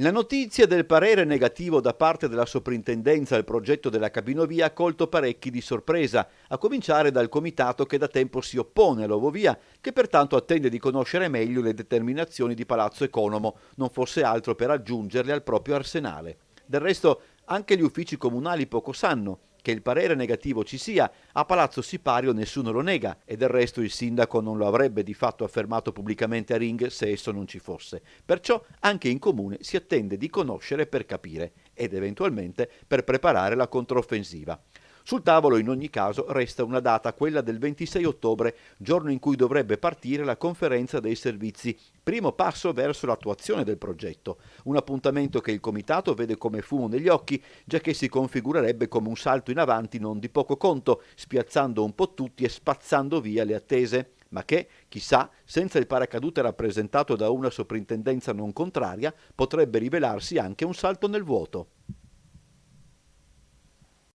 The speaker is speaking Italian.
La notizia del parere negativo da parte della soprintendenza al progetto della cabinovia ha colto parecchi di sorpresa, a cominciare dal comitato che da tempo si oppone all'Ovovia, che pertanto attende di conoscere meglio le determinazioni di Palazzo Economo, non fosse altro per aggiungerle al proprio arsenale. Del resto anche gli uffici comunali poco sanno che il parere negativo ci sia, a Palazzo Sipario nessuno lo nega e del resto il sindaco non lo avrebbe di fatto affermato pubblicamente a Ring se esso non ci fosse. Perciò anche in comune si attende di conoscere per capire ed eventualmente per preparare la controffensiva. Sul tavolo in ogni caso resta una data, quella del 26 ottobre, giorno in cui dovrebbe partire la conferenza dei servizi, primo passo verso l'attuazione del progetto, un appuntamento che il Comitato vede come fumo negli occhi, già che si configurerebbe come un salto in avanti non di poco conto, spiazzando un po' tutti e spazzando via le attese ma che, chissà, senza il paracadute rappresentato da una soprintendenza non contraria, potrebbe rivelarsi anche un salto nel vuoto.